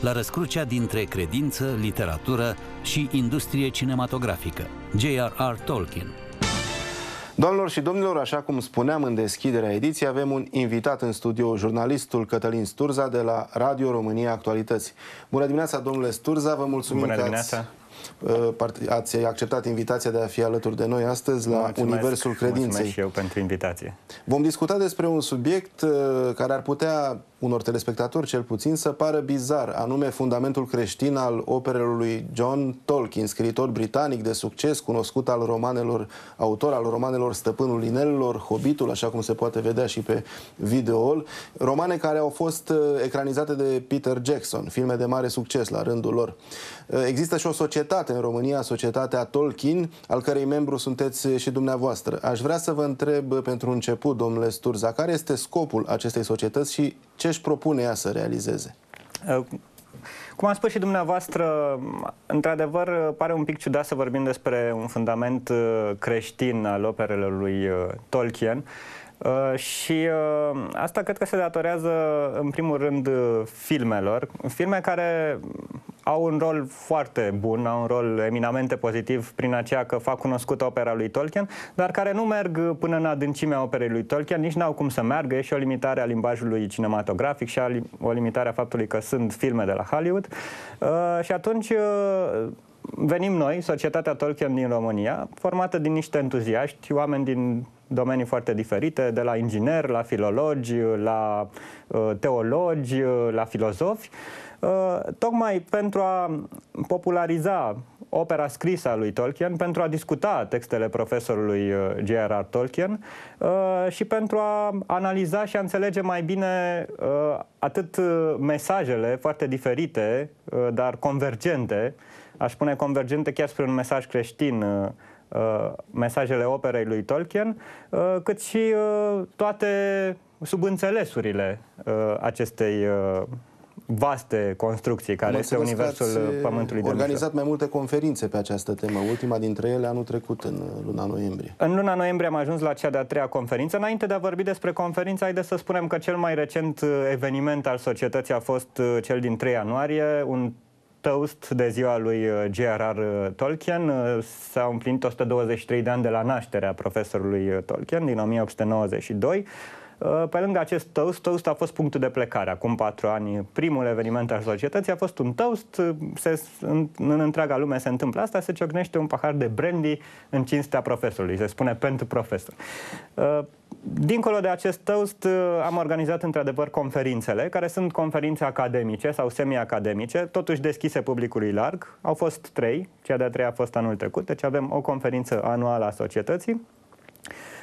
la răscrucea dintre credință, literatură și industrie cinematografică, J.R.R. Tolkien. Doamnelor și domnilor, așa cum spuneam în deschiderea ediției, avem un invitat în studio, jurnalistul Cătălin Sturza de la Radio România Actualități. Bună dimineața, domnule Sturza, vă mulțumim Bună că dimineața. Uh, ați ați acceptat invitația de a fi alături de noi astăzi la mulțumesc, Universul Credinței. Mulțumesc și eu pentru invitație. Vom discuta despre un subiect uh, care ar putea unor telespectatori cel puțin să pară bizar, anume fundamentul creștin al operelor lui John Tolkien, scriitor britanic de succes, cunoscut al romanelor, autor al romanelor Stăpânul Inelelor, Hobbitul, așa cum se poate vedea și pe videoul, romane care au fost uh, ecranizate de Peter Jackson, filme de mare succes la rândul lor. Uh, există și o societate în România, societatea Tolkien, al cărei membru sunteți și dumneavoastră. Aș vrea să vă întreb uh, pentru început, domnule Sturza, care este scopul acestei societăți și ce își propune ea să realizeze. Uh, cum a spus și dumneavoastră, într-adevăr pare un pic ciudat să vorbim despre un fundament uh, creștin al operelor lui uh, Tolkien, Uh, și uh, asta cred că se datorează, în primul rând, uh, filmelor. Filme care au un rol foarte bun, au un rol eminamente pozitiv prin aceea că fac cunoscută opera lui Tolkien, dar care nu merg până în adâncimea operei lui Tolkien, nici n-au cum să meargă, e și o limitare a limbajului cinematografic și a li- o limitare a faptului că sunt filme de la Hollywood. Uh, și atunci uh, venim noi, societatea Tolkien din România, formată din niște entuziaști, oameni din domenii foarte diferite, de la inginer, la filologi, la uh, teologi, uh, la filozofi, uh, tocmai pentru a populariza opera scrisă a lui Tolkien, pentru a discuta textele profesorului J.R.R. Tolkien și pentru a analiza și a înțelege mai bine atât mesajele foarte diferite, dar convergente, aș spune convergente chiar spre un mesaj creștin Uh, mesajele operei lui Tolkien, uh, cât și uh, toate subînțelesurile acestei vaste construcții care este universul Pământului de organizat mai multe conferințe pe această temă, ultima dintre ele anul trecut, în luna noiembrie. În luna noiembrie am ajuns la cea de-a treia conferință. Înainte de a vorbi despre conferință, haideți să spunem că cel mai recent eveniment al societății a fost cel din 3 ianuarie, un Toast de ziua lui J.R.R. Uh, uh, Tolkien. Uh, s-au împlinit 123 de ani de la nașterea profesorului Tolkien din 1892. Uh, pe lângă acest toast, toast a fost punctul de plecare. Acum patru ani, primul eveniment al societății a fost un toast. Uh, se, în, în întreaga lume se întâmplă asta, se ciocnește un pahar de brandy în cinstea profesorului. Se spune pentru profesor. Uh, dincolo de acest toast, am organizat într-adevăr conferințele, care sunt conferințe academice sau semi-academice, totuși deschise publicului larg. Au fost trei, cea de-a treia a fost anul trecut, deci avem o conferință anuală a societății.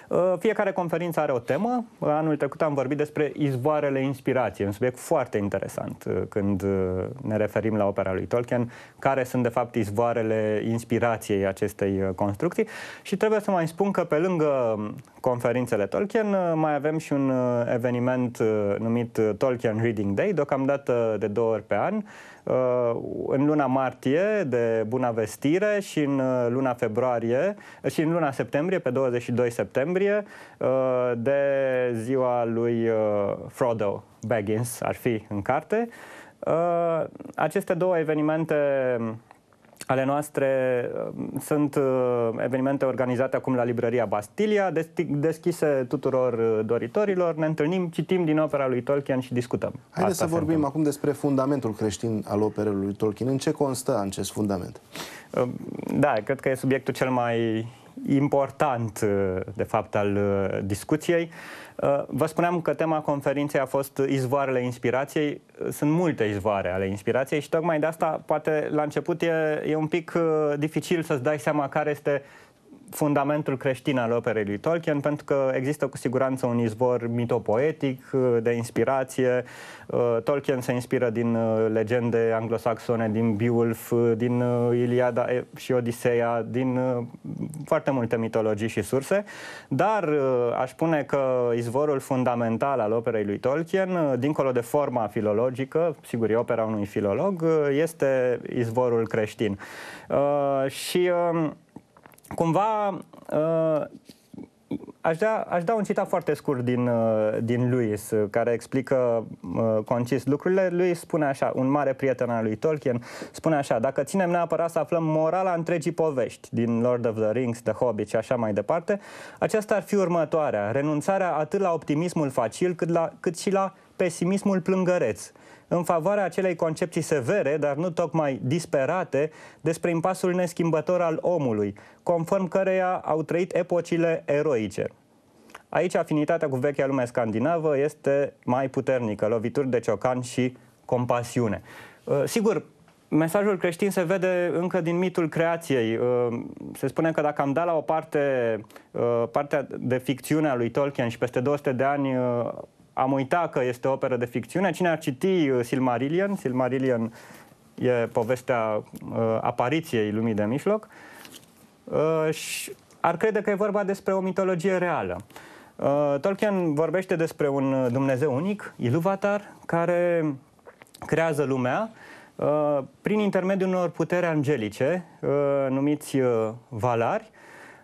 Uh, fiecare conferință are o temă. Uh, anul trecut am vorbit despre izvoarele inspirației, un subiect foarte interesant uh, când ne referim la opera lui Tolkien, care sunt de fapt izvoarele inspirației acestei construcții. Și trebuie să mai spun că pe lângă um, conferințele Tolkien mai avem și un eveniment numit Tolkien Reading Day, deocamdată de două ori pe an, în luna martie de Bună Vestire și în luna februarie și în luna septembrie, pe 22 septembrie, decembrie, uh, de ziua lui uh, Frodo Baggins, ar fi în carte. Uh, aceste două evenimente um, ale noastre um, sunt evenimente organizate acum la librăria Bastilia, deschise tuturor doritorilor. Ne întâlnim, citim din opera lui Tolkien și discutăm. Haideți Asta să vorbim întâmplă. acum despre fundamentul creștin al operelui lui Tolkien. În ce constă acest fundament? Da, cred că e subiectul cel mai important, uh, de fapt, al uh, discuției. Uh, vă spuneam că tema conferinței a fost izvoarele inspirației. Sunt multe izvoare ale inspirației și tocmai de asta, poate, la început e, e un pic dificil să-ți dai seama care este fundamentul creștin al operei lui Tolkien, pentru că există cu siguranță un izvor mitopoetic uh, de inspirație. Uh, Tolkien se inspiră din uh, legende anglosaxone, din Beowulf, din Iliada și Odiseea, din foarte multe mitologii și surse, dar aș spune că izvorul fundamental al operei lui Tolkien, dincolo de forma filologică, sigur e opera unui filolog, este izvorul creștin. Și um, cumva uh, aș da, aș da un citat foarte scurt din, uh, din Lewis, uh, care explică uh, concis lucrurile. Lewis spune așa, un mare prieten al lui Tolkien, spune așa, dacă ținem neapărat să aflăm morala întregii povești, din Lord of the Rings, The Hobbit și așa mai departe, aceasta ar fi următoarea, renunțarea atât la optimismul facil cât, la, cât și la pesimismul plângăreț, în favoarea acelei concepții severe, dar nu tocmai disperate, despre impasul neschimbător al omului, conform căreia au trăit epocile eroice. Aici afinitatea cu vechea lume scandinavă este mai puternică, lovituri de ciocan și compasiune. Uh, sigur, mesajul creștin se vede încă din mitul creației. Uh, se spune că dacă am dat la o parte uh, partea de ficțiune a lui Tolkien și peste 200 de ani am uitat că este o operă de ficțiune. Cine ar citi uh, Silmarillion? Silmarillion e povestea uh, apariției lumii de mijloc. Uh, și ar crede că e vorba despre o mitologie reală. Uh, Tolkien vorbește despre un uh, Dumnezeu unic, Iluvatar, care creează lumea uh, prin intermediul unor putere angelice, uh, numiți uh, Valari,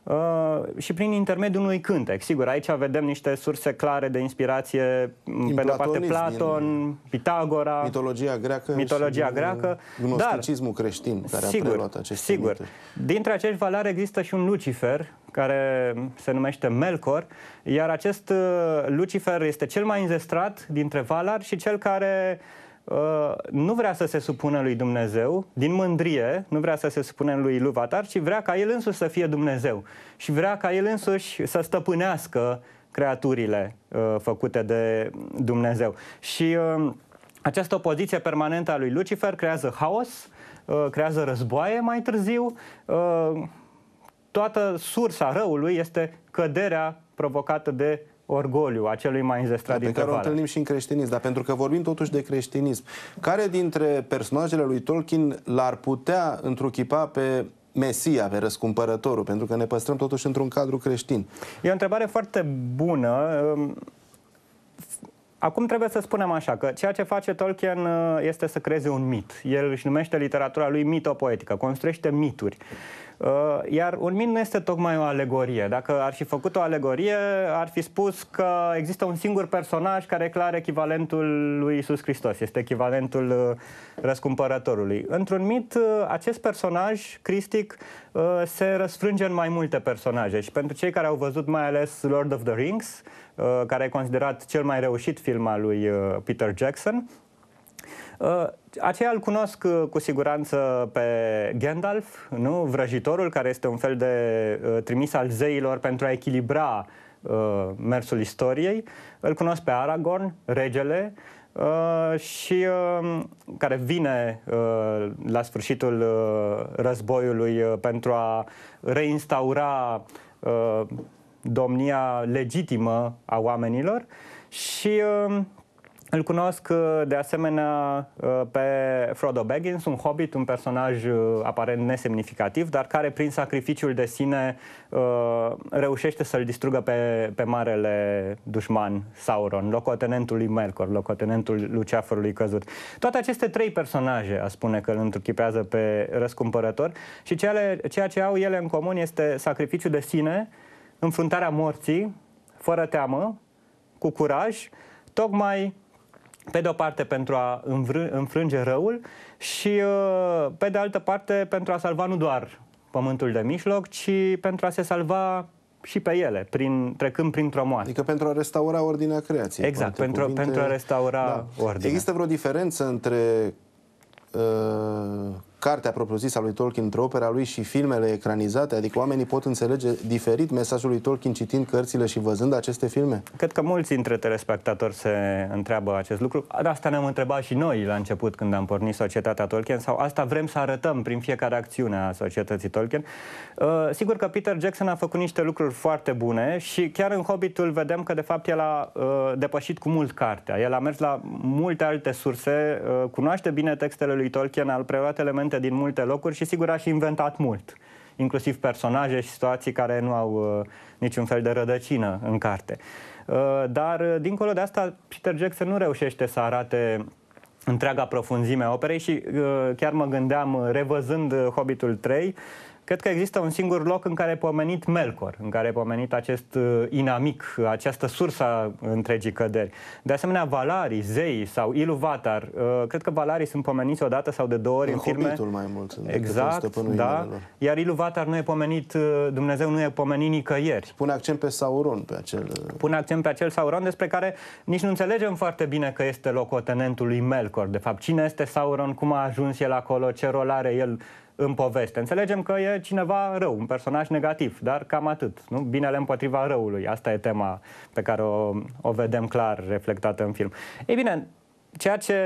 Uh, și prin intermediul unui cântec. Sigur, aici vedem niște surse clare de inspirație, din mm, pe de parte Platon, Pitagora, mitologia greacă, mitologia și greacă, gnosticismul dar, creștin care sigur, a preluat aceste Sigur. minte. Dintre acești valari există și un Lucifer care se numește Melkor, iar acest uh, Lucifer este cel mai înzestrat dintre valar și cel care uh, Uh, nu vrea să se supună lui Dumnezeu, din mândrie, nu vrea să se supună lui Luvatar, ci vrea ca el însuși să fie Dumnezeu și vrea ca el însuși să stăpânească creaturile uh, făcute de Dumnezeu. Și uh, această opoziție permanentă a lui Lucifer creează haos, uh, creează războaie mai târziu. Uh, toată sursa răului este căderea provocată de orgoliu acelui mai înzestrat da, din Pe care o întâlnim și în creștinism, dar pentru că vorbim totuși de creștinism, care dintre personajele lui Tolkien l-ar putea întruchipa pe Mesia, pe răscumpărătorul, pentru că ne păstrăm totuși într-un cadru creștin? E o întrebare foarte bună. Acum trebuie să spunem așa, că ceea ce face Tolkien uh, este să creeze un mit. El își numește literatura lui mitopoetică, construiește mituri. Uh, iar un min nu este tocmai o alegorie. Dacă ar fi făcut o alegorie, ar fi spus că există un singur personaj care e clar echivalentul lui Isus Hristos, este echivalentul uh, răscumpărătorului. Într-un mit, uh, acest personaj cristic se răsfrânge în mai multe personaje și pentru cei care au văzut mai ales Lord of the Rings, care e considerat cel mai reușit film al lui Peter Jackson, Uh, Aceia îl cunosc uh, cu siguranță pe Gandalf, nu? vrăjitorul, care este un fel de uh, trimis al zeilor pentru a echilibra mersul istoriei. Îl cunosc pe Aragorn, regele, și um, care vine la sfârșitul războiului pentru a reinstaura domnia legitimă a oamenilor și uh, îl cunosc uh, de asemenea uh, pe Frodo Baggins, un hobbit, un personaj uh, aparent nesemnificativ, dar care prin sacrificiul de sine reușește să-l distrugă pe, pe marele dușman Sauron, locotenentul lui Melkor, locotenentul Luceafărului căzut. Toate aceste trei personaje, a spune că îl întruchipează pe răscumpărător și cele, ceea ce au ele în comun este sacrificiul de sine, înfruntarea morții, fără teamă, cu curaj, tocmai pe de o parte pentru a înfrânge răul și uh, pe de altă parte pentru a salva nu doar pământul de mijloc, ci pentru a se salva și pe ele, prin, trecând printr-o moarte. Adică pentru a restaura ordinea creației. Exact, pentru, cuvinte, pentru a restaura da. ordinea. Există vreo diferență între uh, cartea propriu-zisă a lui Tolkien într-o opera lui și filmele ecranizate? Adică oamenii pot înțelege diferit mesajul lui Tolkien citind cărțile și văzând aceste filme? Cred că mulți dintre telespectatori se întreabă acest lucru. Asta ne-am întrebat și noi la început când am pornit societatea Tolkien sau asta vrem să arătăm prin fiecare acțiune a societății Tolkien. Uh, sigur că Peter Jackson a făcut niște lucruri foarte bune și chiar în Hobbitul vedem că de fapt el a uh, depășit cu mult cartea. El a mers la multe alte surse, uh, cunoaște bine textele lui Tolkien, a preluat elemente elemente din multe locuri și sigur a și inventat mult, inclusiv personaje și situații care nu au uh, niciun fel de rădăcină în carte. Uh, dar, uh, dincolo de asta, Peter Jackson nu reușește să arate întreaga profunzime a operei și uh, chiar mă gândeam, uh, revăzând uh, Hobbitul 3, Cred că există un singur loc în care e pomenit Melkor, în care e pomenit acest uh, inamic, uh, această sursă a întregii căderi. De asemenea, Valarii, zei sau Iluvatar, uh, cred că Valarii sunt pomeniți odată sau de două ori în, în filme. mai mult. Exact, da. Iar Iluvatar nu e pomenit, Dumnezeu nu e pomenit nicăieri. Pune accent pe Sauron, pe acel... Pune accent pe acel Sauron despre care nici nu înțelegem foarte bine că este locotenentul lui Melkor. De fapt, cine este Sauron, cum a ajuns el acolo, ce rol are el în poveste. Înțelegem că e cineva rău, un personaj negativ, dar cam atât. Nu? Binele împotriva răului. Asta e tema pe care o, o vedem clar reflectată în film. Ei bine, ceea ce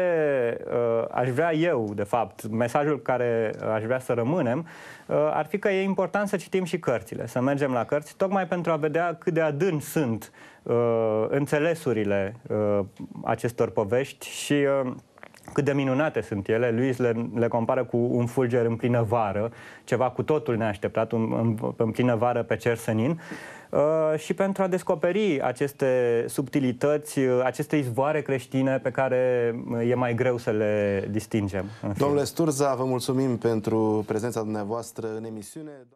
uh, aș vrea eu, de fapt, mesajul care uh, aș vrea să rămânem, uh, ar fi că e important să citim și cărțile, să mergem la cărți, tocmai pentru a vedea cât de adânci sunt uh, înțelesurile uh, acestor povești și uh, cât de minunate sunt ele. Luis le, le compară cu un fulger în plină vară, ceva cu totul neașteptat, un, în, în plină vară pe cer sănin. Uh, și pentru a descoperi aceste subtilități, uh, aceste izvoare creștine pe care uh, e mai greu să le distingem. Domnule Sturza, vă mulțumim pentru prezența dumneavoastră în emisiune.